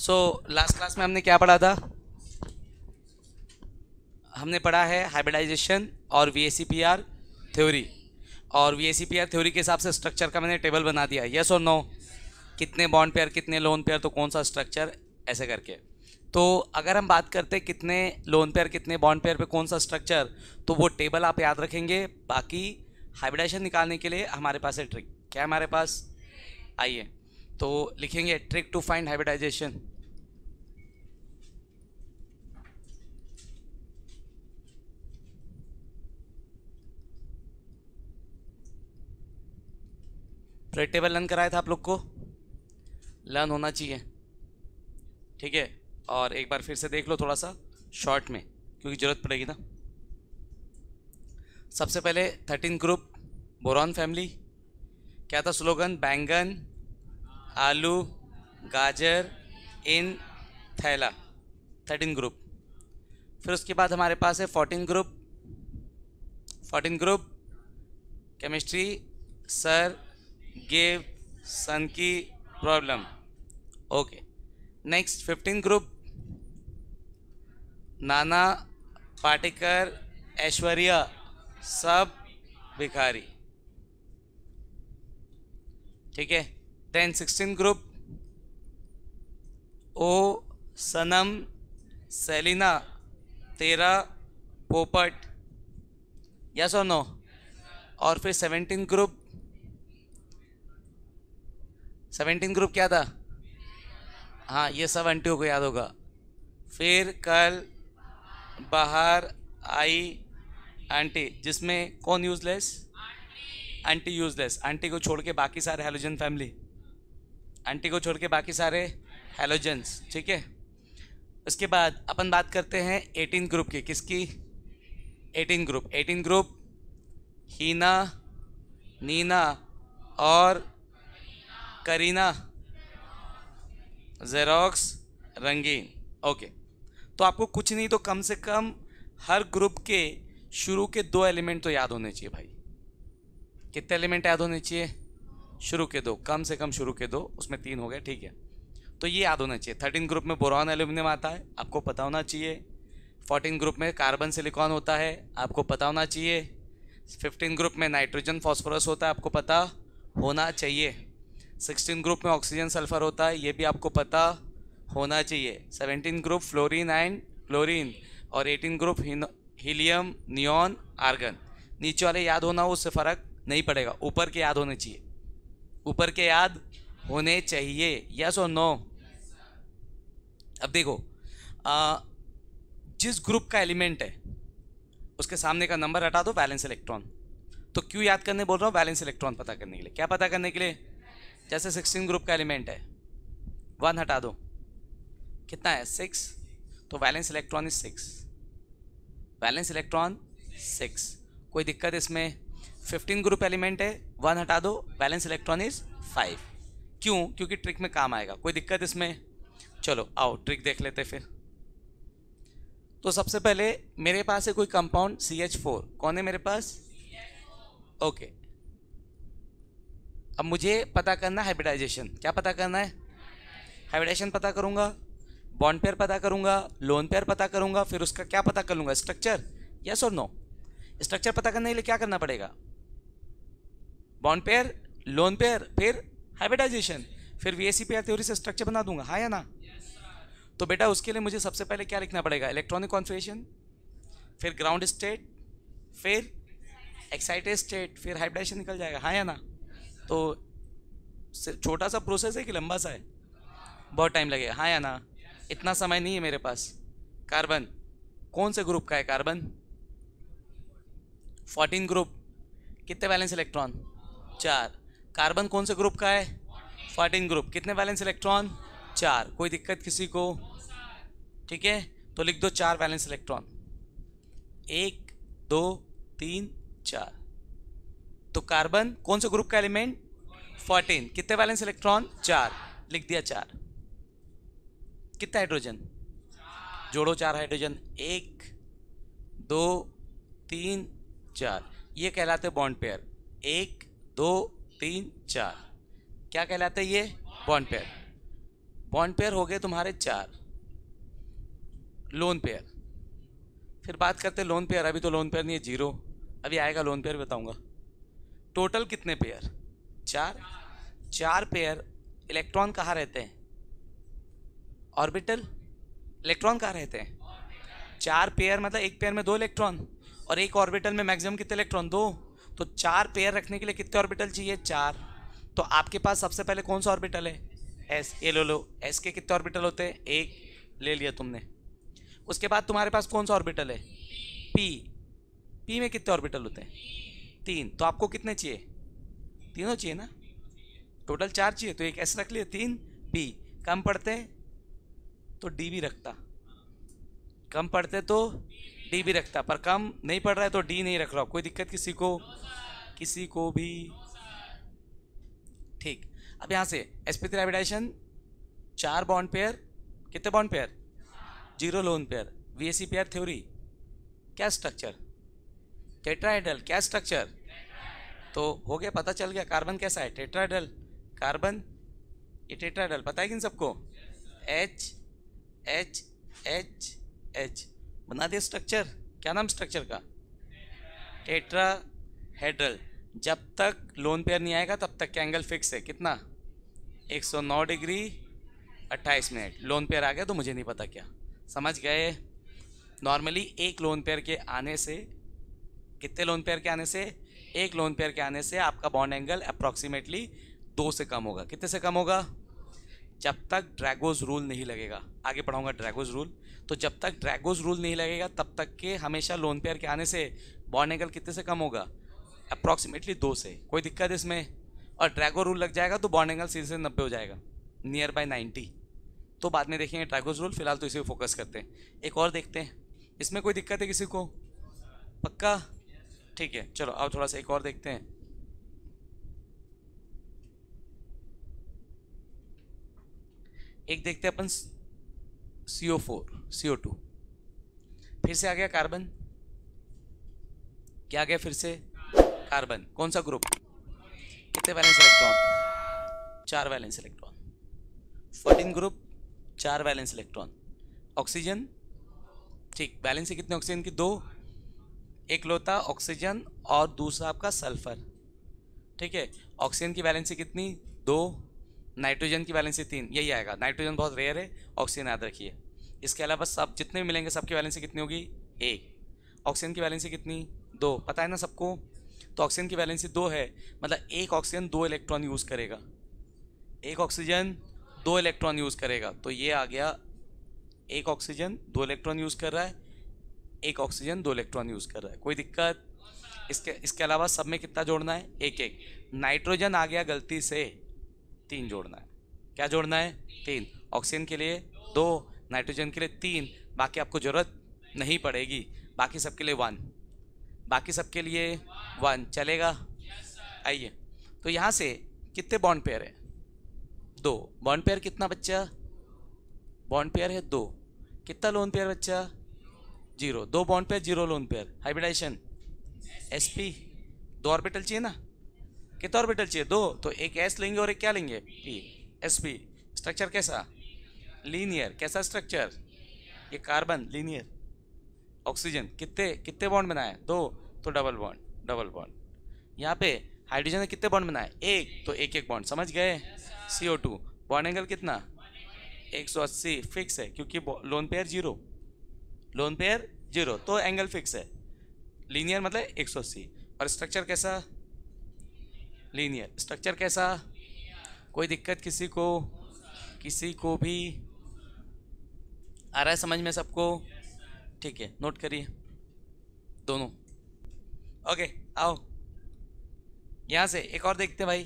So last class में हमने क्या पढ़ा था हमने पढ़ा है हाइब्रिडाइजेशन और वी थ्योरी और वी थ्योरी के हिसाब से स्ट्रक्चर का मैंने टेबल बना दिया यस और नो कितने बॉन्ड पेयर कितने लोन पेयर तो कौन सा स्ट्रक्चर ऐसे करके तो अगर हम बात करते कितने लोन पेयर कितने बॉन्ड पेयर पे कौन सा स्ट्रक्चर तो वो टेबल आप याद रखेंगे बाकी हाइब्रिडाइजेशन निकालने के लिए हमारे पास है ट्रिक क्या हमारे पास आइए तो लिखेंगे ट्रिक टू फाइंड हाइब्रिडाइजेशन ट्रेड टेबल लर्न कराया था आप लोग को लर्न होना चाहिए ठीक है और एक बार फिर से देख लो थोड़ा सा शॉर्ट में क्योंकि ज़रूरत पड़ेगी ना सबसे पहले थर्टीन ग्रुप बोरॉन फैमिली क्या था स्लोगन बैंगन आलू गाजर इन थैला थर्टीन ग्रुप फिर उसके बाद हमारे पास है fourteen group fourteen group chemistry sir son की problem okay next fifteen group Nana Patekar Aishwarya सब भिखारी ठीक है टेन सिक्सटीन ग्रुप ओ सनम सेलिना तेरा पोपट या सो नो और फिर सेवेंटीन ग्रुप सेवेंटीन ग्रुप क्या था हाँ ये सब आंटियों को याद होगा फिर कल बाहर आई आंटी जिसमें कौन यूजलेस आंटी यूजलेस आंटी को छोड़ के बाकी सारे हेलोजन फैमिली आंटी को छोड़ के बाकी सारे हेलोजन्स ठीक है उसके बाद अपन बात करते हैं एटीन ग्रुप की किसकी eighteen group eighteen group Heena Neena और करीना जेरोक्स रंगीन ओके तो आपको कुछ नहीं तो कम से कम हर ग्रुप के शुरू के दो एलिमेंट तो याद होने चाहिए भाई कितने एलिमेंट याद होने चाहिए शुरू के दो कम से कम शुरू के दो उसमें तीन हो गए ठीक है तो ये याद होना चाहिए थर्टीन ग्रुप में बोरॉन एल्यूमिनियम आता है आपको पता होना चाहिए फोर्टीन ग्रुप में कार्बन सिलिकॉन होता है आपको पता होना चाहिए फिफ्टीन ग्रुप में नाइट्रोजन फॉस्फोरस होता है आपको पता होना चाहिए सिक्सटीन ग्रुप में ऑक्सीजन सल्फर होता है ये भी आपको पता होना चाहिए seventeen group fluorine and chlorine और eighteen group helium neon argon नीचे वाले याद होना हो उससे फ़र्क नहीं पड़ेगा ऊपर के याद होने चाहिए ऊपर के याद होने चाहिए यस और नो अब देखो आ, जिस ग्रुप का एलिमेंट है उसके सामने का नंबर हटा दो बैलेंस इलेक्ट्रॉन तो क्यों याद करने बोल रहा हूँ बैलेंस इलेक्ट्रॉन पता करने के लिए क्या पता करने के लिए जैसे सिक्सटीन ग्रुप का एलिमेंट है वन हटा दो कितना है सिक्स तो valence electron is six valence electron six कोई दिक्कत इसमें फिफ्टीन ग्रुप एलिमेंट है वन हटा दो बैलेंस इलेक्ट्रॉन इज फाइव क्यों क्योंकि ट्रिक में काम आएगा कोई दिक्कत इसमें चलो आओ ट्रिक देख लेते फिर तो सबसे पहले मेरे पास है कोई कंपाउंड सी एच फोर कौन है मेरे पास ओके okay. अब मुझे पता करना हाइब्रिडाइजेशन क्या पता करना है हाइब्रिडाइजेशन पता करूँगा बॉन्ड पेयर पता करूँगा लोन पेयर पता करूँगा फिर उसका क्या पता कर लूँगा स्ट्रक्चर यस और नो स्ट्रक्चर पता करने के लिए क्या करना पड़ेगा बॉन्ड पेयर लोन पेयर फिर हाइब्रिडाइजेशन फिर वी एस पेयर थ्योरी से स्ट्रक्चर बना दूंगा हाँ या ना तो बेटा उसके लिए मुझे सबसे पहले क्या लिखना पड़ेगा इलेक्ट्रॉनिक कॉन्फ्रेशन फिर ग्राउंड स्टेट फिर एक्साइटेड स्टेट फिर हाइब्रिडाइजेशन निकल जाएगा हाँ या ना तो छोटा सा प्रोसेस है कि लंबा सा है बहुत टाइम लगेगा हाँ या ना इतना समय नहीं है मेरे पास कार्बन कौन से ग्रुप का है कार्बन फोर्टीन ग्रुप कितने बैलेंस इलेक्ट्रॉन चार कार्बन कौन से ग्रुप का है फोर्टीन ग्रुप कितने बैलेंस इलेक्ट्रॉन चार कोई दिक्कत किसी को ठीक है तो लिख दो चार बैलेंस इलेक्ट्रॉन एक दो तीन चार तो कार्बन कौन से ग्रुप का एलिमेंट फोर्टीन कितने वैलेंस इलेक्ट्रॉन चार लिख दिया चार कितना हाइड्रोजन जोड़ो चार हाइड्रोजन एक दो तीन चार ये कहलाते बॉन्ड पेयर एक दो तीन चार क्या कहलाते ये बॉन्ड पेयर बॉन्ड पेयर हो गए तुम्हारे चार लोन पेयर फिर बात करते लोन पेयर अभी तो लोन पेयर नहीं है जीरो अभी आएगा लोन पेयर बताऊंगा टोटल कितने पेयर चार चार पेयर इलेक्ट्रॉन कहाँ रहते हैं ऑर्बिटल इलेक्ट्रॉन कहाँ रहते हैं चार पेयर मतलब एक पेयर में दो इलेक्ट्रॉन और एक ऑर्बिटल में मैक्सिमम कितने इलेक्ट्रॉन दो तो चार पेयर रखने के लिए कितने ऑर्बिटल चाहिए चार तो आपके पास सबसे पहले कौन सा ऑर्बिटल है एस ये लो लो एस के कितने ऑर्बिटल होते हैं एक ले लिया तुमने उसके बाद तुम्हारे पास कौन सा ऑर्बिटल है पी पी में कितने ऑर्बिटल होते हैं तीन तो आपको कितने चाहिए तीनों चाहिए ना टोटल चार चाहिए तो एक एस रख लिए तीन बी कम पड़ते तो डी भी रखता कम पढ़ते तो डी भी रखता पर कम नहीं पढ़ रहा है तो डी नहीं रख रहा कोई दिक्कत किसी को किसी को भी ठीक अब यहाँ से एसपी रेबिडाइशन चार बॉन्ड पेयर कितने bond pair zero lone pair VSC pair theory क्या स्ट्रक्चर टेट्राइडल क्या स्ट्रक्चर तो हो गया पता चल गया कार्बन कैसा है टेट्राइडल कार्बन ये टेट्राडल पता है कि इन सबको एच एच एच एच बना दिया स्ट्रक्चर क्या नाम स्ट्रक्चर का टेट्रा हेड्रल जब तक लोन पेयर नहीं आएगा तब तक एंगल फिक्स है कितना 109 डिग्री 28 मिनट लोन पेयर आ गया तो मुझे नहीं पता क्या समझ गए नॉर्मली एक लोन पेयर के आने से कितने लोन पेयर के आने से एक लोन पेयर के आने से आपका बॉन्ड एंगल अप्रॉक्सीमेटली दो से कम होगा कितने से कम होगा जब तक ड्रैगोज रूल नहीं लगेगा आगे पढ़ाऊंगा ड्रैगोज रूल तो जब तक ड्रैगोज रूल नहीं लगेगा तब तक के हमेशा लोन पेयर के आने से बॉन्ड एंगल कितने से कम होगा अप्रॉक्सीमेटली दो से कोई दिक्कत इसमें और ड्रैगो रूल लग जाएगा तो बॉन्ड एंगल सीधे से नब्बे हो जाएगा नियर बाय नाइन्टी तो बाद में देखेंगे ड्रैगोज रूल फिलहाल तो इसी पर फोकस करते हैं एक और देखते हैं इसमें कोई दिक्कत है किसी को पक्का ठीक है चलो अब थोड़ा सा एक और देखते हैं एक देखते हैं अपन सी O four C O to फिर से आ गया कार्बन क्या आ गया फिर से कार्बन कौन सा ग्रुप कितने वैलेंस इलेक्ट्रॉन चार वैलेंस इलेक्ट्रॉन फोर्टीन ग्रुप चार वैलेंस इलेक्ट्रॉन ऑक्सीजन ठीक बैलेंस है कितने ऑक्सीजन की दो एक लोता ऑक्सीजन और दूसरा आपका सल्फर ठीक है ऑक्सीजन की बैलेंस है कितनी दो नाइट्रोजन की वैलेंसी तीन यही आएगा नाइट्रोजन बहुत रेयर है ऑक्सीजन याद रखिए इसके अलावा सब जितने मिलेंगे सबकी वैलेंसी कितनी होगी एक ऑक्सीजन की वैलेंसी कितनी दो पता है ना सबको तो ऑक्सीजन की वैलेंसी दो है मतलब एक ऑक्सीजन दो इलेक्ट्रॉन यूज़ करेगा एक ऑक्सीजन दो इलेक्ट्रॉन यूज़ करेगा तो ये आ गया एक ऑक्सीजन दो इलेक्ट्रॉन यूज़ कर रहा है एक ऑक्सीजन दो इलेक्ट्रॉन यूज़ कर रहा है कोई दिक्कत इसके इसके अलावा सब में कितना जोड़ना है एक एक नाइट्रोजन आ गया गलती से तीन जोड़ना है क्या जोड़ना है तीन ऑक्सीजन के लिए दो नाइट्रोजन के लिए तीन बाकी आपको ज़रूरत नहीं पड़ेगी बाकी सबके लिए वन बाकी सबके लिए वन चलेगा आइए तो यहाँ से कितने बॉन्ड पेयर है दो बॉन्ड पेयर कितना बच्चा बॉन्ड पेयर है दो कितना लोन पेयर बच्चा जीरो दो bond pair zero lone pair hybridization SP दो ऑर्बिटल चाहिए ना कितना ऑर्बिटल चाहिए दो तो एक एस लेंगे और एक क्या लेंगे पी एस पी स्ट्रक्चर कैसा लीनियर कैसा स्ट्रक्चर ये कार्बन लीनियर ऑक्सीजन कितने कितने बॉन्ड बनाए दो तो डबल बॉन्ड डबल बॉन्ड यहाँ पे हाइड्रोजन ने कितने बॉन्ड बनाए एक तो एक एक बॉन्ड समझ गए C O two bond angle कितना एक सौ अस्सी फिक्स है क्योंकि lone pair zero lone pair zero तो एंगल फिक्स है लीनियर मतलब एक सौ अस्सी और स्ट्रक्चर कैसा लीनियर स्ट्रक्चर कैसा कोई दिक्कत किसी को किसी को भी आ रहा है समझ में सबको ठीक है नोट करिए दोनों ओके आओ यहाँ से एक और देखते भाई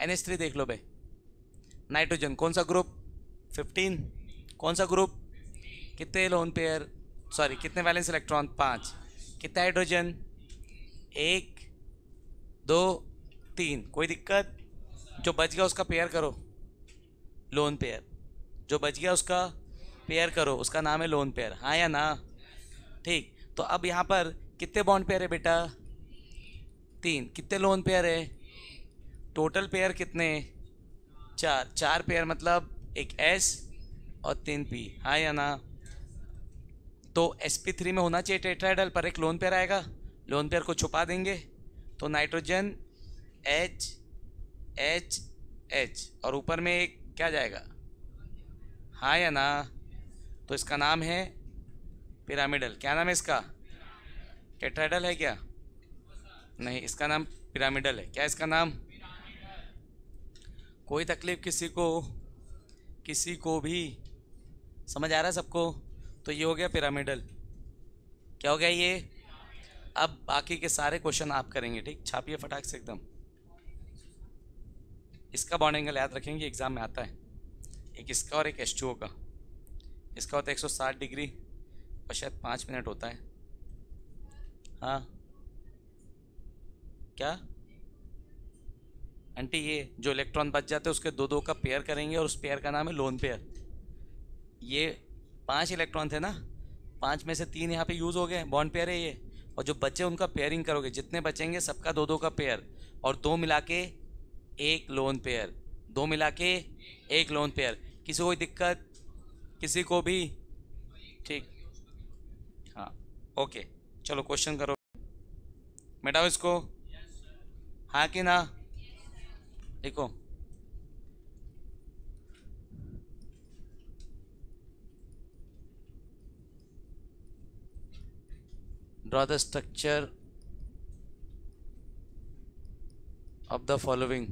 एन एस थ्री देख लो भाई नाइट्रोजन कौन सा ग्रुप फिफ्टीन कौन सा ग्रुप कितने लोन पेयर सॉरी कितने वैलेंस इलेक्ट्रॉन पाँच कितना हाइड्रोजन एक दो तीन कोई दिक्कत जो बच गया उसका पेयर करो लोन पेयर जो बच गया उसका पेयर करो उसका नाम है लोन पेयर हाँ या ना ठीक तो अब यहाँ पर कितने बॉन्ड पेयर है बेटा तीन कितने लोन पेयर है टोटल पेयर कितने चार चार पेयर मतलब एक एस और तीन पी हाँ या ना तो एस पी थ्री में होना चाहिए टेट्राइडल पर एक लोन पेयर आएगा लोन पेयर को छुपा देंगे तो नाइट्रोजन एच एच एच और ऊपर में एक क्या जाएगा हाँ या ना तो इसका नाम है पिरामिडल क्या नाम है इसका टेट्राइडल है क्या नहीं इसका नाम पिरामिडल है क्या इसका नाम कोई तकलीफ़ किसी को किसी को भी समझ आ रहा है सबको तो ये हो गया पिरामिडल क्या हो गया ये अब बाकी के सारे क्वेश्चन आप करेंगे ठीक छापिए फटाक से एकदम इसका बॉन्ड एंगल याद रखेंगे एग्ज़ाम में आता है एक इसका और एक एच का इसका होता है एक सौ साठ डिग्री और शायद पाँच मिनट होता है हाँ क्या आंटी ये जो इलेक्ट्रॉन बच जाते हैं उसके दो दो का पेयर करेंगे और उस पेयर का नाम है लोन पेयर ये पांच इलेक्ट्रॉन थे ना पांच में से तीन यहाँ पे यूज़ हो गए बॉन्ड पेयर है ये और जो बच्चे उनका पेयरिंग करोगे जितने बचेंगे सबका दो दो का पेयर और दो मिला के एक लोन पेयर दो मिला के एक लोन पेयर किसी को कोई दिक्कत किसी को भी ठीक हाँ ओके चलो क्वेश्चन करो मेटाओ इसको हाँ कि ना देखो draw the structure of the following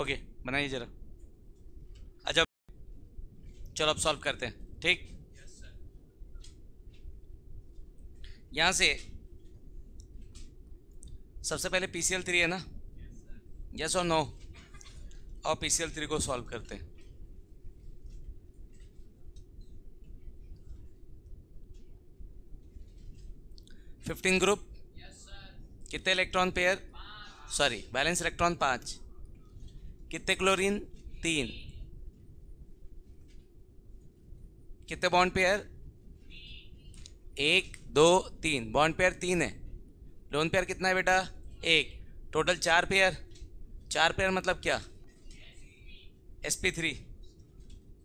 okay बनाइए जरा अच्छा चलो अब सॉल्व करते हैं ठीक यहाँ से सबसे पहले पी सी एल थ्री है ना यस और नो और पी सी एल थ्री को सॉल्व करते हैं फिफ्टीन ग्रुप कितने electron pair sorry valence electron पाँच कितने क्लोरीन तीन कितने बॉन्ड पेयर एक दो तीन बॉन्ड पेयर तीन है लोन पेयर कितना है बेटा एक टोटल चार पेयर चार पेयर मतलब क्या एस पी थ्री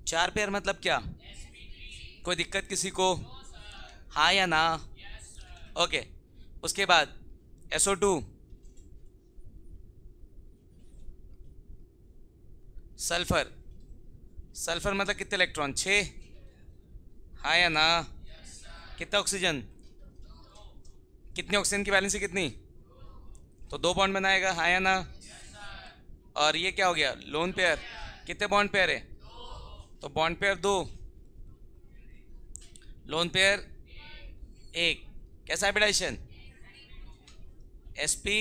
चार पेयर मतलब क्या कोई दिक्कत किसी को हाँ या ना ओके उसके बाद एसओ टू सल्फर सल्फर मतलब कितने इलेक्ट्रॉन छ हाँ या ना कितना ऑक्सीजन कितनी ऑक्सीजन की बैलेंस है कितनी तो दो बॉन्ड बनाएगा हाँ या ना और ये क्या हो गया लोन पेयर कितने बॉन्ड पेयर है तो बॉन्ड पेयर दो लोन पेयर एक कैसा एस एसपी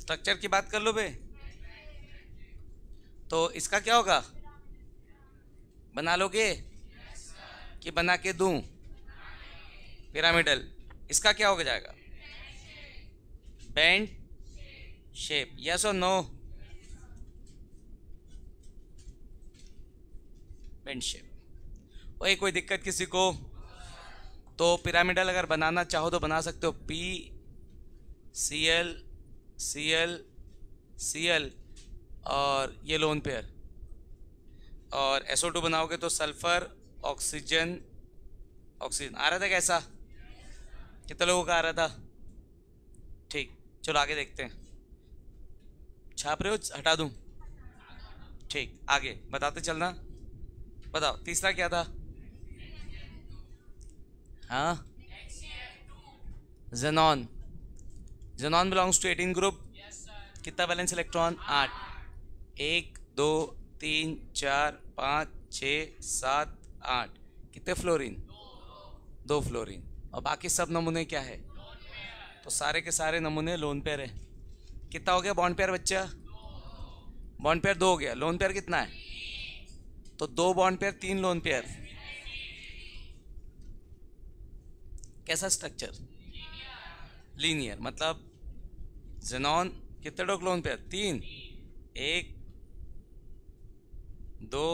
स्ट्रक्चर की बात कर लो भाई तो इसका क्या होगा बना लोगे कि बना के दूं पिरामिडल इसका क्या हो जाएगा बैंड शेप यस और नो बैंड शेप वही कोई दिक्कत किसी को तो पिरामिडल अगर बनाना चाहो तो बना सकते हो P C L C L C L और ये लोन पेयर और एस ओ टू बनाओगे तो सल्फ़र ऑक्सीजन ऑक्सीजन आ रहा था कैसा कितने लोगों का आ रहा था ठीक चलो आगे देखते हैं छाप रहे हो हटा दूँ ठीक आगे बताते चलना बताओ तीसरा क्या था हाँ xenon xenon belongs to eighteen group कितना बैलेंस इलेक्ट्रॉन आठ एक दो तीन चार पाँच छ सात आठ कितने फ्लोरीन दो फ्लोरीन और बाकी सब नमूने क्या है तो सारे के सारे नमूने लोन पेयर है कितना हो गया बॉन्ड पेयर बच्चा बॉन्ड पेयर दो हो गया लोन पेयर कितना है तो दो बॉन्ड पेयर तीन लोन पेयर कैसा स्ट्रक्चर लीनियर मतलब जेनॉन कितने डोक लोन पेयर तीन एक दो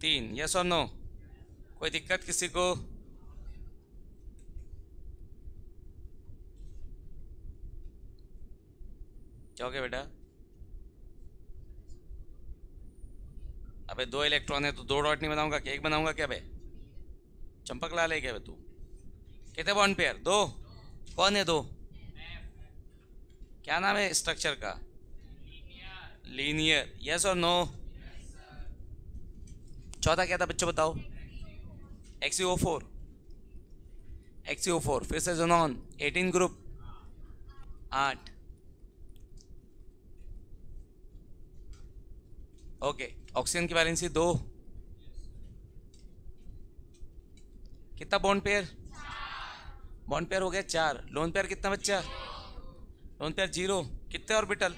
तीन यस और नो कोई दिक्कत किसी को क्या हो बेटा अबे दो इलेक्ट्रॉन है तो दो डॉट नहीं बनाऊंगा क्या एक बनाऊंगा क्या बे चंपक लाल है क्या बे तू कितने बॉन्ड पेयर दो कौन है दो क्या नाम है स्ट्रक्चर का लीनियर यस और नो चौथा क्या था बच्चों बताओ ओ फोर ओ फोर फिर से जोनॉन एटीन ग्रुप आठ ओके ऑक्सीजन की वैलेंसी दो कितना बॉन्ड पेयर बॉन्ड पेयर हो गया चार लोन पेयर कितना बच्चा लोन पेयर जीरो कितने ऑर्बिटल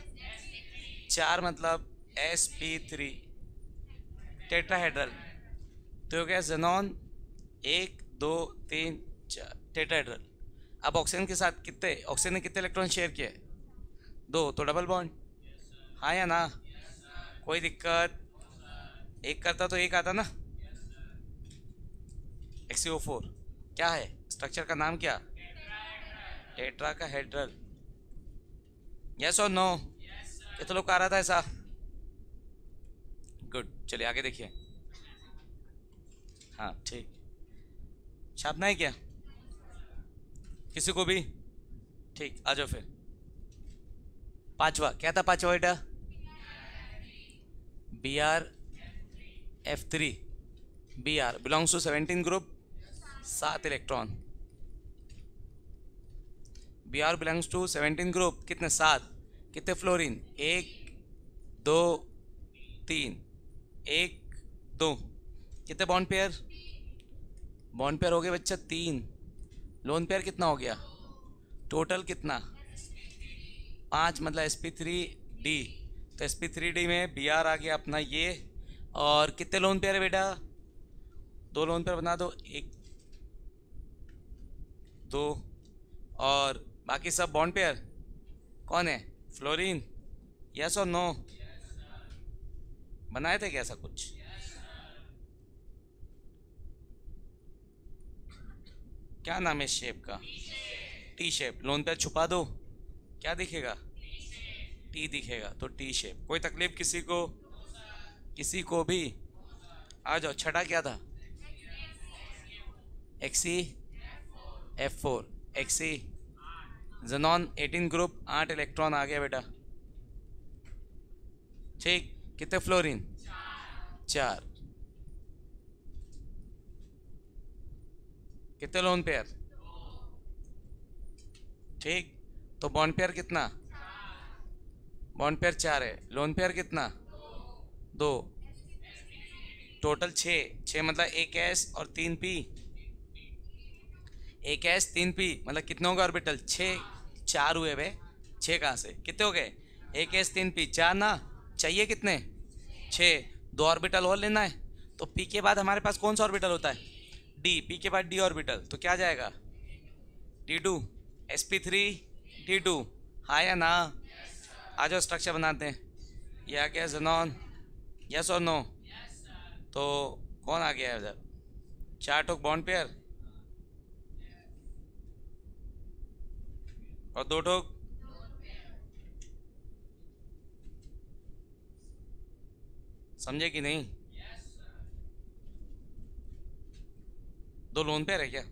चार मतलब एस पी थ्री टेट्राहेड्रल तो हो गया जेनॉन एक दो तीन चार टेट्राहेड्रल अब ऑक्सीजन के साथ कितने ऑक्सीजन ने कितने इलेक्ट्रॉन शेयर किए दो तो डबल बॉन्ड yes, हाँ या ना yes, कोई दिक्कत एक करता तो एक आता ना एक्स yes, फोर क्या है स्ट्रक्चर का नाम क्या टेट्रा का हेड्रल यस और नो कितने लोग का आ रहा था ऐसा गुड चलिए आगे देखिए हाँ ठीक छापना है क्या किसी को भी ठीक आ जाओ फिर पांचवा क्या था पांचवा बेटा B R F three B R belongs to seventeen group सात electron B R belongs to seventeen group कितने सात कितने फ्लोरीन एक दो तीन एक दो कितने बॉन्ड पेयर बॉन्ड पेयर हो गए बच्चा तीन लोन पेयर कितना हो गया टोटल कितना पाँच मतलब एस पी थ्री डी तो एस पी थ्री डी में बी आर आ गया अपना ये और कितने लोन पेयर है बेटा दो लोन पेयर बना दो एक दो और बाकी सब बॉन्ड पेयर कौन है फ्लोरिन यस और नो बनाए थे कैसा कुछ क्या नाम है इस शेप का टी शेप लोन पे छुपा दो क्या दिखेगा टी दिखेगा तो टी शेप कोई तकलीफ किसी को किसी को भी आ जाओ छठा क्या था X E F four X E xenon eighteen group आठ इलेक्ट्रॉन आ गया बेटा ठीक कितने फ्लोरीन चार कितने लोन पेयर ठीक तो बॉन्ड पेयर कितना बॉन्ड पेयर चार है लोन पेयर कितना दो टोटल छ मतलब एक एस और तीन पी एक एस तीन पी मतलब कितने हो गए ऑर्बिटल छ चार हुए भाई छः कहाँ से कितने हो गए एक एस तीन पी चार ना चाहिए कितने छः दो ऑर्बिटल और लेना है तो पी के बाद हमारे पास कौन सा ऑर्बिटल होता है डी पी के बाद डी ऑर्बिटल तो क्या जाएगा D two S P three D two हाँ या ना आ जाओ स्ट्रक्चर बनाते हैं ये आ गया जनॉन यस और नो तो कौन आ गया उधर चार टोक बॉन्ड पेयर और दो टोक समझे कि नहीं दो लोन पे है क्या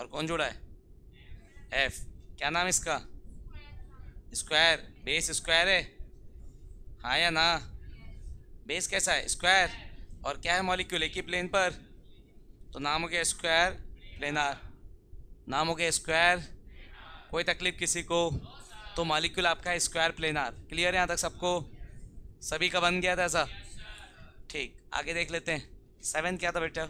और कौन जुड़ा है एफ क्या नाम इसका स्क्वायर बेस स्क्वायर है हाँ या ना बेस कैसा है स्क्वायर और क्या है मॉलिक्यूल एक ही प्लेन पर तो नाम हो गया स्क्वायर प्लेनार नाम हो गया स्क्वायर कोई तकलीफ किसी को तो मालिक्यूल आपका है स्क्वायर प्लेनार क्लियर है यहाँ तक सबको सभी का बन गया था ऐसा ठीक आगे देख लेते हैं सेवन क्या था बेटा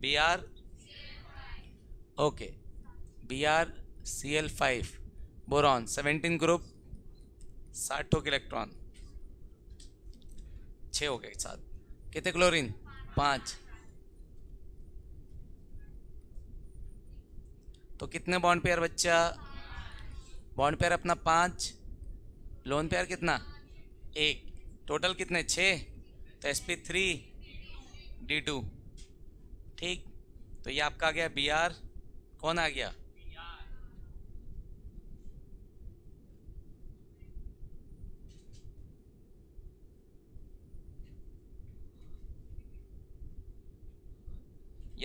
B R okay B R C L five boron seventeen group साठ के इलेक्ट्रॉन छ हो गए साथ कितने क्लोरीन पाँच तो कितने बॉन्ड पेयर बच्चा बॉन्ड पेयर अपना पाँच लोन पेयर कितना एक टोटल कितने छः तो S P three D two ठीक तो ये आपका आ गया बी आर कौन आ गया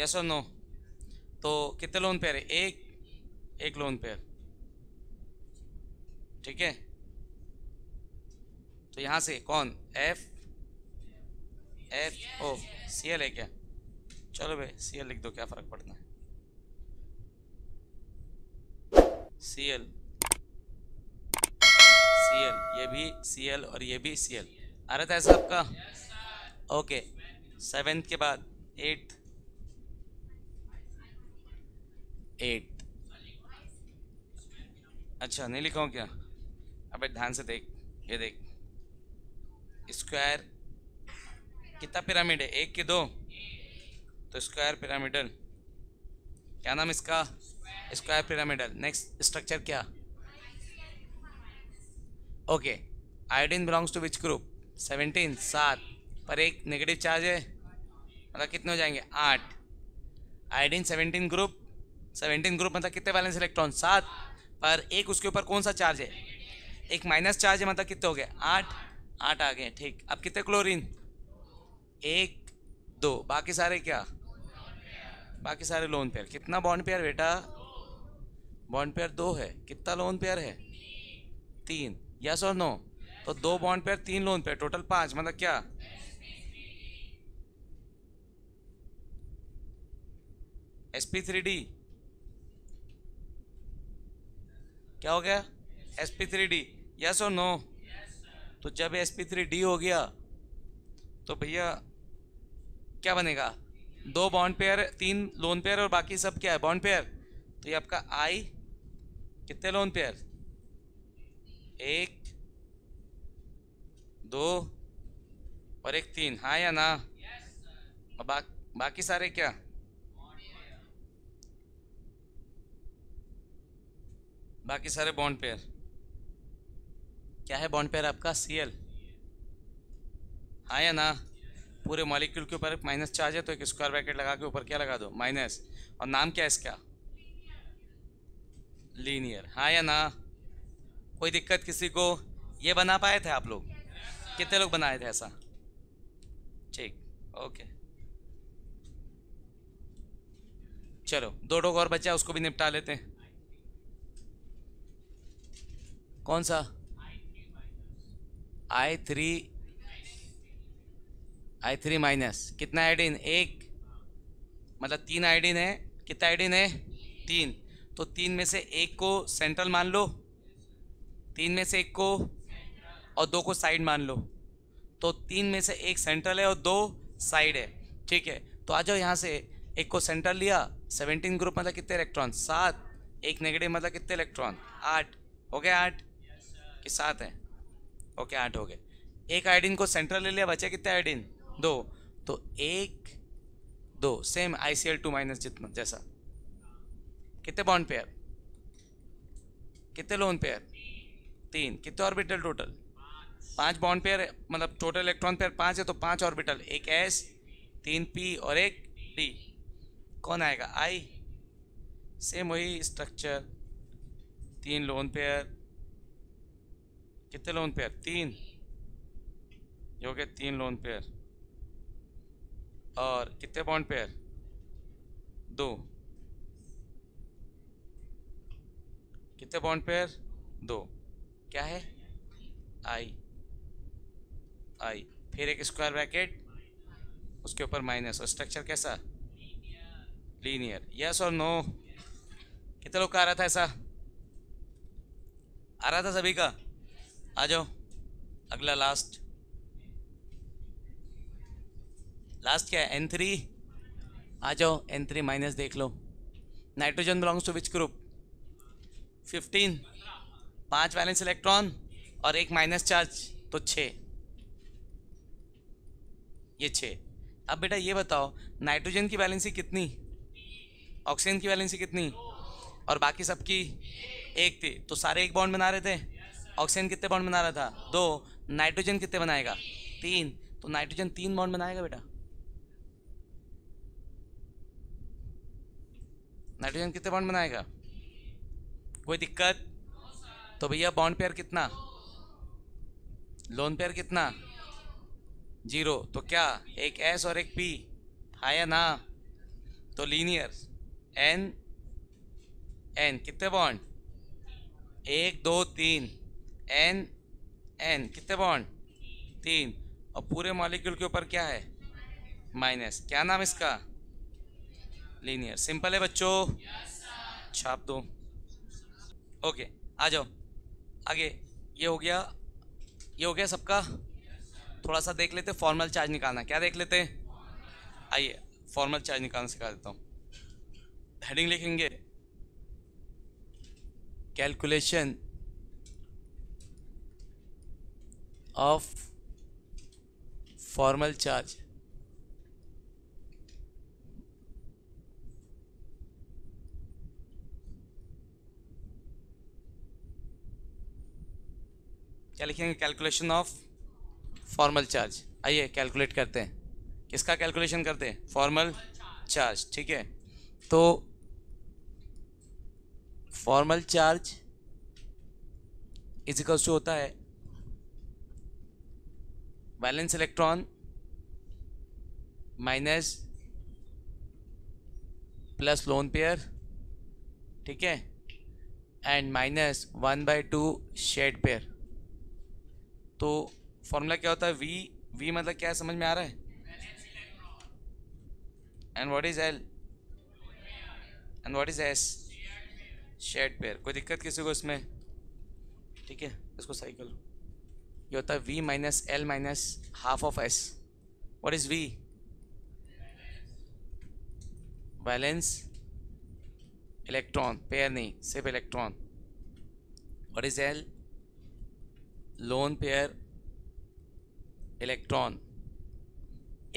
यस और नो तो कितने लोन पेयर है एक एक लोन पे ठीक है तो यहाँ से कौन F F O C L है क्या चलो भाई सी एल लिख दो क्या फ़र्क पड़ता है सी एल सी एल ये भी सी एल और ये भी सी एल आ रहा था ऐसा आपका ओके सेवेंथ के बाद एट एट अच्छा नहीं लिखा हूँ क्या अबे ध्यान से देख ये देख स्क्वायर कितना पिरामिड है एक के दो तो स्क्वायर पिरामिडल क्या नाम इसका स्क्वायर पिरामिडल नेक्स्ट स्ट्रक्चर क्या okay iodine belongs to which group seventeen सात पर एक नेगेटिव चार्ज है मतलब कितने हो जाएंगे आठ iodine seventeen group seventeen group मतलब कितने बैलेंस इलेक्ट्रॉन सात पर एक उसके ऊपर कौन सा चार्ज है एक माइनस चार्ज है मतलब कितने हो गए आठ आठ आ गए ठीक अब कितने क्लोरीन एक दो बाकी सारे क्या बाकी सारे लोन पेयर कितना बॉन्ड पेयर बेटा बॉन्ड पेयर दो है कितना लोन पेयर है तीन यस और नो तो दो बॉन्ड पेयर तीन लोन पेयर टोटल पांच मतलब क्या एस पी थ्री डी क्या हो गया S P three D yes और नो तो जब एस पी थ्री डी हो गया तो भैया क्या बनेगा दो बॉन्ड पेयर तीन लोन पेयर और बाकी सब क्या है बॉन्ड पेयर तो ये आपका आई कितने लोन पेयर एक दो और एक तीन हाँ या ना और बा, बाकी सारे क्या बाकी सारे बॉन्ड पेयर क्या है बॉन्ड पेयर आपका सी एल हाँ या ना पूरे मॉलिक्यूल के ऊपर माइनस चार्ज है तो एक स्क्वायर ब्रैकेट लगा के ऊपर क्या लगा दो माइनस और नाम क्या है इसका लीनियर हाँ या ना कोई दिक्कत किसी को ये बना पाए थे आप लोग कितने लोग बनाए थे ऐसा ठीक ओके चलो दो डोग और बचा उसको भी निपटा लेते हैं कौन सा I three I three minus कितना आयोडीन एक मतलब तीन आयोडीन है कितना आयोडीन है तीन तो तीन में से एक को सेंट्रल मान लो तीन में से एक को और दो को साइड मान लो तो तीन में से एक सेंट्रल है और दो साइड है ठीक है तो आ जाओ यहाँ से एक को सेंट्रल लिया सेवनटीन ग्रुप मतलब कितने इलेक्ट्रॉन सात एक नेगेटिव मतलब कितने इलेक्ट्रॉन आठ हो गया आठ कि सात हैं ओके आठ हो गए एक आयोडीन को सेंट्रल ले लिया बचे कितने आयोडीन दो तो एक दो same I C L two minus जितना जैसा कितने बॉन्ड पेयर कितने लोन पेयर तीन कितने ऑर्बिटल टोटल पांच बॉन्ड पेयर मतलब टोटल इलेक्ट्रॉन पेयर पांच है तो पांच ऑर्बिटल एक एस तीन पी और एक डी कौन आएगा आई सेम वही स्ट्रक्चर तीन लोन पेयर कितने लोन पेयर तीन ये हो गए तीन लोन पेयर और कितने बॉन्ड पेयर दो कितने बॉन्ड पेयर दो क्या है आई आई फिर एक स्क्वायर ब्रैकेट उसके ऊपर माइनस और स्ट्रक्चर कैसा लीनियर यस और नो कितने लोग का आ रहा था ऐसा आ रहा था सभी का आ जाओ अगला लास्ट लास्ट क्या है एन थ्री आ जाओ एन थ्री माइनस देख लो nitrogen belongs to which group fifteen पांच बैलेंस इलेक्ट्रॉन और एक माइनस चार्ज तो छ ये छः अब बेटा ये बताओ नाइट्रोजन की बैलेंसी कितनी ऑक्सीजन की बैलेंसी कितनी और बाकी सबकी एक थी तो सारे एक बॉन्ड बना रहे थे ऑक्सीजन कितने बॉन्ड बना रहा था दो नाइट्रोजन कितने बनाएगा तीन तो नाइट्रोजन तीन बॉन्ड बनाएगा बेटा नाइट्रोजन कितने बॉन्ड बनाएगा कोई दिक्कत तो भैया बॉन्ड पेयर कितना लोन पेयर कितना जीरो तो क्या एक एस और एक पी हा या ना तो लीनियर एन एन कितने बॉन्ड एक दो तीन एन एन कितने बॉन्ड तीन और पूरे मॉलिक्यूल के ऊपर क्या है माइनस क्या नाम इसका लीनियर सिंपल है बच्चों छाप दो ओके आ जाओ आगे ये हो गया ये हो गया सबका थोड़ा सा देख लेते फॉर्मल चार्ज निकालना क्या देख लेते आइए फॉर्मल चार्ज निकालना सिखा देता हूँ हेडिंग लिखेंगे कैलकुलेशन ऑफ फॉर्मल चार्ज क्या लिखेंगे कैलकुलेशन ऑफ फॉर्मल चार्ज आइए कैलकुलेट करते हैं किसका कैलकुलेशन करते हैं फॉर्मल चार्ज ठीक है तो formal charge is equals equals to होता है valence electron minus plus lone pair ठीक है and minus one by two shared pair तो फॉर्मूला क्या होता है वी वी मतलब क्या समझ में आ रहा है and what is L and what is S shared pair कोई दिक्कत किसी को इसमें ठीक है इसको सही करो ये होता है V minus L minus half of S what is V valence electron pair नहीं सिर्फ electron what is L lone pair electron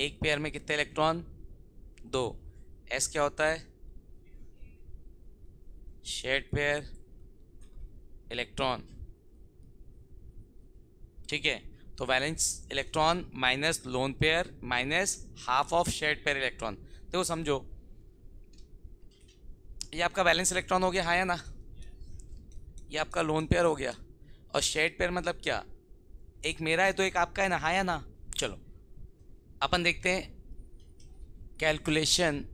एक पेयर में कितने इलेक्ट्रॉन दो एस क्या होता है शेड पेयर इलेक्ट्रॉन ठीक है तो valence electron minus lone pair minus half of shared pair electron देखो समझो ये आपका बैलेंस इलेक्ट्रॉन हो गया हाँ या ना ये आपका लोन पेयर हो गया और शेड पेयर मतलब क्या एक मेरा है तो एक आपका है ना हाँ या ना चलो अपन देखते हैं कैलकुलेशन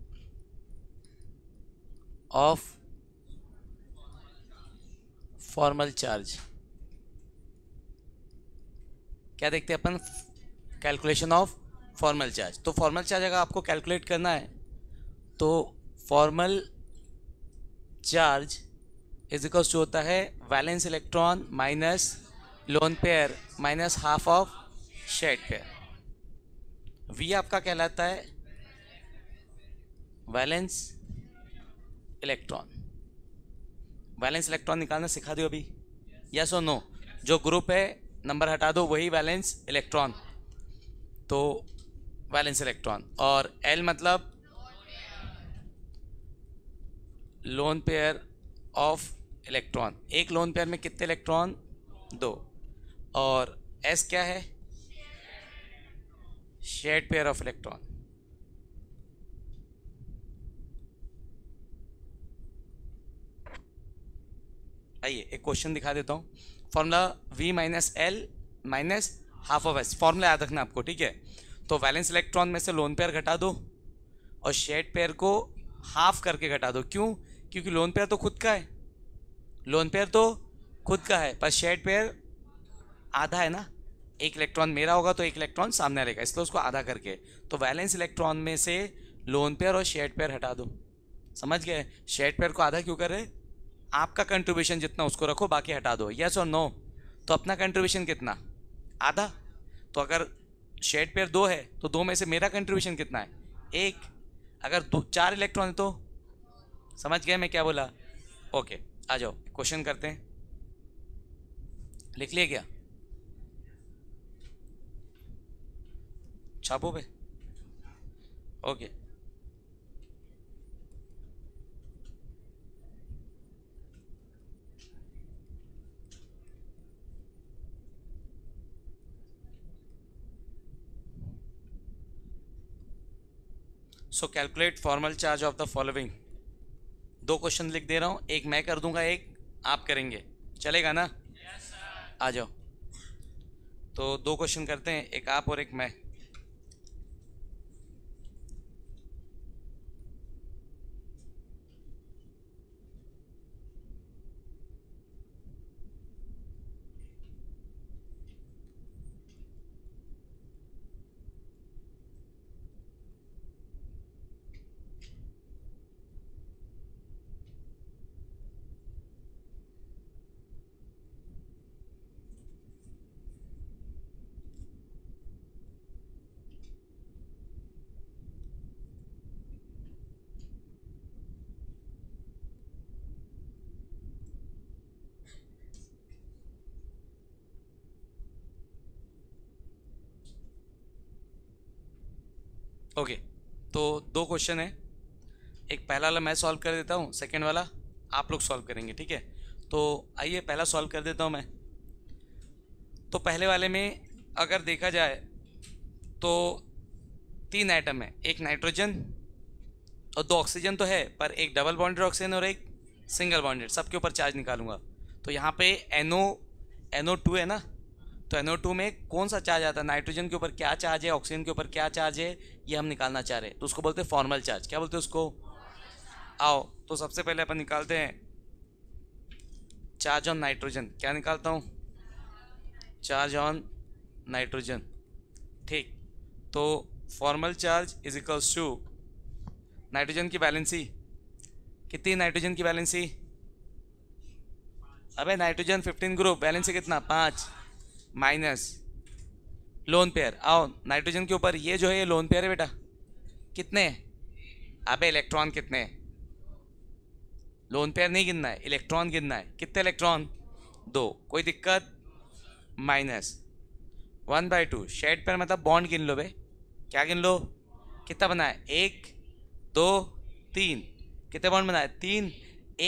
ऑफ फॉर्मल चार्ज क्या देखते हैं अपन कैलकुलेशन ऑफ फॉर्मल चार्ज तो फॉर्मल चार्ज अगर आपको कैलकुलेट करना है तो formal charge is equals to होता है valence electron minus lone pair minus half of shared pair V आपका कहलाता है वैलेंस इलेक्ट्रॉन वैलेंस इलेक्ट्रॉन निकालना सिखा दो अभी यस और नो जो ग्रुप है नंबर हटा दो वही वैलेंस इलेक्ट्रॉन तो वैलेंस इलेक्ट्रॉन और एल मतलब लोन पेयर ऑफ इलेक्ट्रॉन एक लोन पेयर में कितने इलेक्ट्रॉन दो और एस क्या है शेड पेयर ऑफ इलेक्ट्रॉन आइए एक क्वेश्चन दिखा देता हूं formula V minus L minus half of S formula याद रखना आपको ठीक है तो वैलेंस इलेक्ट्रॉन में से लोन पेयर घटा दो और शेड पेयर को हाफ करके घटा दो क्यों क्योंकि लोन पेयर तो खुद का है लोन पेयर तो खुद का है पर शेड पेयर आधा है ना एक इलेक्ट्रॉन मेरा होगा तो एक इलेक्ट्रॉन सामने रहेगा इसलिए उसको आधा करके तो वैलेंस इलेक्ट्रॉन में से लोन पेयर और शेड पेयर हटा दो समझ गए शेड पेयर को आधा क्यों कर रहे आपका कंट्रीब्यूशन जितना उसको रखो बाकी हटा दो यस और नो तो अपना कंट्रीब्यूशन कितना आधा तो अगर शेड पेयर दो है तो दो में से मेरा कंट्रीब्यूशन कितना है एक अगर दो चार इलेक्ट्रॉन तो समझ गए मैं क्या बोला ओके आ जाओ क्वेश्चन करते हैं लिख लिए क्या छापो पे okay so calculate formal charge of the following दो क्वेश्चन लिख दे रहा हूँ एक मैं कर दूंगा एक आप करेंगे चलेगा ना yes, आ जाओ तो दो क्वेश्चन करते हैं एक आप और एक मैं ओके तो दो क्वेश्चन है एक पहला वाला मैं सॉल्व कर देता हूँ सेकेंड वाला आप लोग सॉल्व करेंगे ठीक है तो आइए पहला सॉल्व कर देता हूँ मैं तो पहले वाले में अगर देखा जाए तो तीन आइटम है एक नाइट्रोजन और दो ऑक्सीजन तो है पर एक डबल बॉन्डेड ऑक्सीजन और एक सिंगल बॉन्डेड सबके ऊपर चार्ज निकालूंगा तो यहाँ पे एनओ एनओ टू है ना तो एनओ टू में कौन सा चार्ज आता है नाइट्रोजन के ऊपर क्या चार्ज है ऑक्सीजन के ऊपर क्या चार्ज है ये हम निकालना चाह रहे हैं तो उसको बोलते हैं फॉर्मल चार्ज क्या बोलते हैं उसको आओ तो सबसे पहले अपन निकालते हैं चार्ज ऑन नाइट्रोजन क्या निकालता हूँ चार्ज ऑन नाइट्रोजन ठीक तो formal charge is equals to nitrogen की बैलेंसी कितनी नाइट्रोजन की बैलेंसी अबे नाइट्रोजन 15 ग्रुप बैलेंसी कितना पाँच माइनस लोन पेयर आओ नाइट्रोजन के ऊपर ये जो है ये लोन पेयर है बेटा कितने अबे इलेक्ट्रॉन कितने लोन पेयर नहीं गिनना है इलेक्ट्रॉन गिनना है कितने इलेक्ट्रॉन दो कोई दिक्कत minus one by two shared pair मतलब बॉन्ड गिन लो बे क्या गिन लो कितना बना है एक दो तीन कितने बॉन्ड बनाए तीन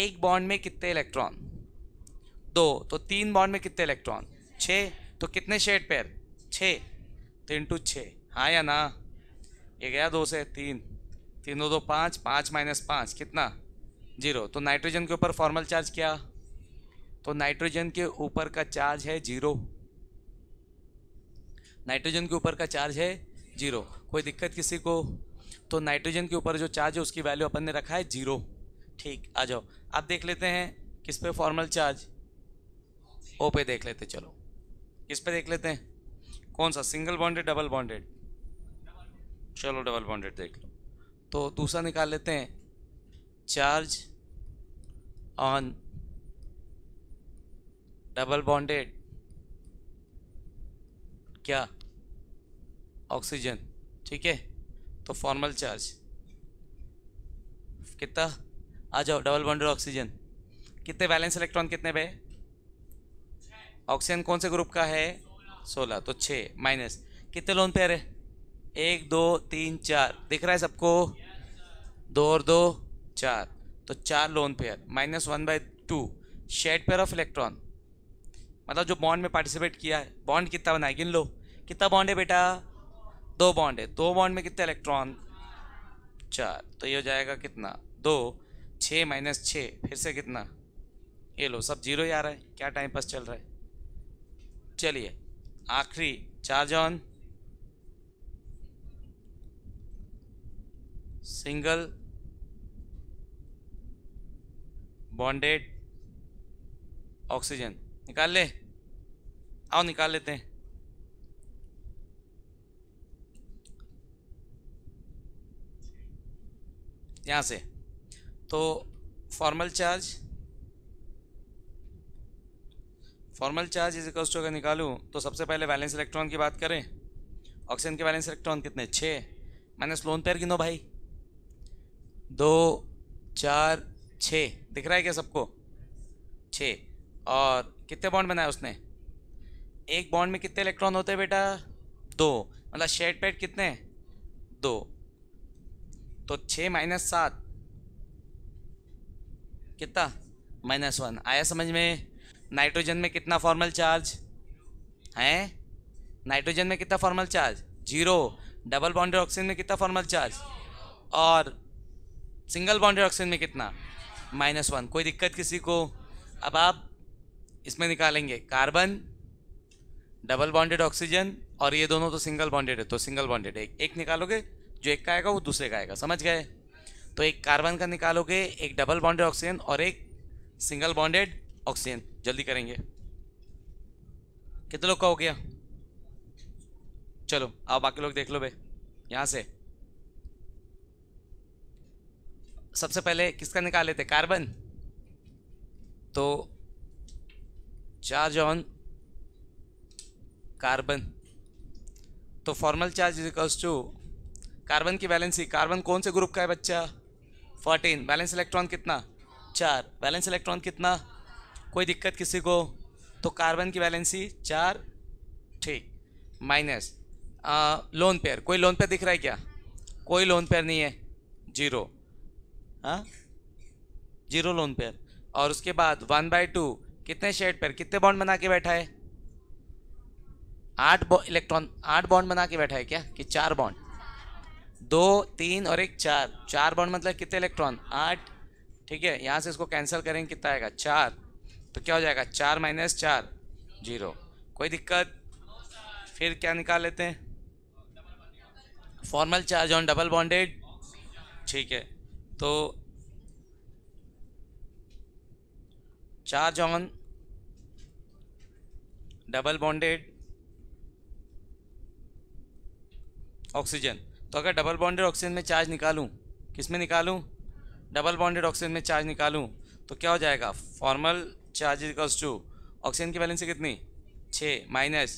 एक बॉन्ड में कितने इलेक्ट्रॉन दो तो तीन बॉन्ड में कितने इलेक्ट्रॉन छः तो कितने शेड पैर छः तीन टू छः हाँ या ना ये गया दो से तीन तीन दो दो पाँच पाँच माइनस पाँच कितना जीरो तो नाइट्रोजन के ऊपर फॉर्मल चार्ज क्या तो नाइट्रोजन के ऊपर का चार्ज है जीरो नाइट्रोजन के ऊपर का चार्ज है जीरो कोई दिक्कत किसी को तो नाइट्रोजन के ऊपर जो चार्ज है उसकी वैल्यू अपन ने रखा है जीरो ठीक आ जाओ आप देख लेते हैं किस पे फॉर्मल चार्ज ओ पे देख लेते चलो किस पे देख लेते हैं कौन सा सिंगल बॉन्डेड डबल बॉन्डेड चलो डबल बॉन्डेड देख लो तो दूसरा निकाल लेते हैं चार्ज ऑन डबल बॉन्डेड क्या ऑक्सीजन ठीक है तो फॉर्मल चार्ज कितना आ जाओ डबल बॉन्डेड ऑक्सीजन कितने बैलेंस इलेक्ट्रॉन कितने पे ऑक्सीजन कौन से ग्रुप का है सोलह तो छः माइनस कितने लोन पेयर है एक दो तीन चार दिख रहा है सबको दो और दो चार तो चार lone pair minus one by two shared pair of electron मतलब जो बॉन्ड में पार्टिसिपेट किया है बॉन्ड कितना बनाए गिन लो कितना बॉन्ड है बेटा दो बॉन्ड है दो बॉन्ड में कितने इलेक्ट्रॉन चार तो ये हो जाएगा कितना दो छः माइनस छः फिर से कितना ये लो सब जीरो ही आ रहा है क्या टाइम पास चल रहा है चलिए आखिरी charge on single bonded oxygen निकाल ले आओ निकाल लेते हैं यहाँ से तो formal charge formal charge is equals to अगर निकालूँ तो सबसे पहले बैलेंस इलेक्ट्रॉन की बात करें ऑक्सीजन के बैलेंस इलेक्ट्रॉन कितने छः माइनस लोन पेयर गिनो भाई दो चार छः दिख रहा है क्या सबको छः और कितने बॉन्ड बनाए उसने एक बॉन्ड में कितने इलेक्ट्रॉन होते हैं बेटा दो मतलब शेड पेड कितने दो तो छः माइनस सात कितना माइनस वन आया समझ में नाइट्रोजन में कितना फॉर्मल चार्ज है नाइट्रोजन में कितना formal charge zero double boundary oxygen में कितना फॉर्मल चार्ज और सिंगल बाउंड्री ऑक्सीजन में कितना माइनस वन कोई दिक्कत किसी को अब आप इसमें निकालेंगे कार्बन डबल बाउंडेड ऑक्सीजन और ये दोनों तो सिंगल बॉन्डेड है तो सिंगल बॉन्डेड एक एक निकालोगे जो एक का आएगा वो दूसरे का आएगा समझ गए तो एक कार्बन का निकालोगे एक डबल बाउंडेड ऑक्सीजन और एक सिंगल बॉन्डेड ऑक्सीजन जल्दी करेंगे कितने लोग का हो गया चलो आप बाकी लोग देख लो भाई यहाँ से सबसे पहले किसका निकाल लेते कार्बन तो चार्ज ऑन कार्बन तो formal charge equals to carbon की बैलेंसी कार्बन कौन से ग्रुप का है बच्चा फोर्टीन बैलेंस इलेक्ट्रॉन कितना चार बैलेंस इलेक्ट्रॉन कितना कोई दिक्कत किसी को तो कार्बन की वैलेंसी चार ठीक माइनस लोन पेयर कोई लोन पेयर दिख रहा है क्या कोई लोन पेयर नहीं है जीरो हाँ जीरो लोन पेयर और उसके बाद वन बाई टू कितने शेड पेयर कितने बॉन्ड बना के बैठा है आठ इलेक्ट्रॉन आठ बॉन्ड बना के बैठा है क्या कि चार बॉन्ड दो तीन और एक चार चार बॉन्ड मतलब कितने इलेक्ट्रॉन आठ ठीक है यहाँ से इसको कैंसिल करेंगे कितना आएगा चार तो क्या हो जाएगा चार माइनस चार जीरो कोई दिक्कत फिर क्या निकाल लेते हैं formal charge on double bonded ठीक है तो charge on double bonded oxygen तो अगर डबल बॉन्डेड ऑक्सीजन में चार्ज निकालूं किस में निकालूं डबल बॉन्डेड ऑक्सीजन में चार्ज निकालूं तो क्या हो जाएगा formal charge equals to oxygen की वैलेंसी कितनी छः माइनस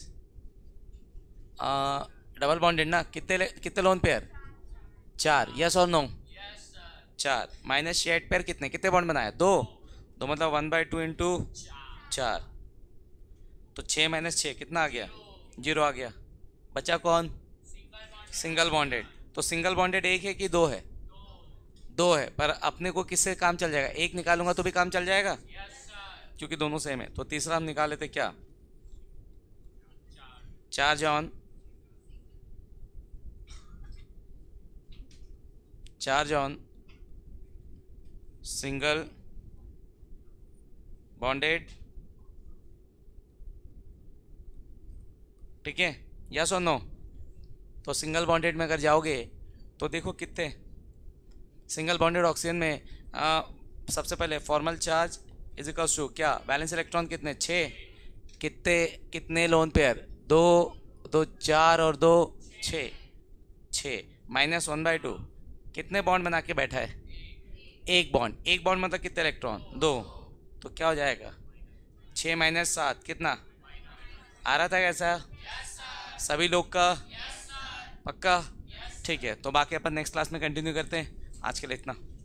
डबल बॉन्डेड ना कितने कितने लोन पेयर चार यस और नो चार माइनस शेड पेयर कितने कितने बॉन्ड बनाया दो दो मतलब वन बाई टू इंटू चार तो छः माइनस छः कितना आ गया जीरो आ गया बचा कौन सिंगल बॉन्डेड तो सिंगल बॉन्डेड एक है कि दो है दो है पर अपने को किससे काम चल जाएगा एक निकालूंगा तो भी काम चल जाएगा yes. क्योंकि दोनों सेम है तो तीसरा हम निकाल लेते क्या चार ऑन चार ऑन सिंगल बॉन्डेड ठीक है या सो नो तो सिंगल बॉन्डेड में अगर जाओगे तो देखो कितने सिंगल बॉन्डेड ऑक्सीजन में आ, सबसे पहले फॉर्मल चार्ज इजिकल्स टू क्या बैलेंस इलेक्ट्रॉन कितने छः कितने कितने लोन पेयर दो दो चार और दो छः छः माइनस वन बाई टू कितने बॉन्ड बना के बैठा है एक बॉन्ड एक बॉन्ड मतलब कितने इलेक्ट्रॉन दो तो क्या हो जाएगा छः माइनस सात कितना आ रहा था कैसा yes, सभी लोग का yes, पक्का ठीक yes, है तो बाकी अपन नेक्स्ट क्लास में कंटिन्यू करते हैं आज के लिए इतना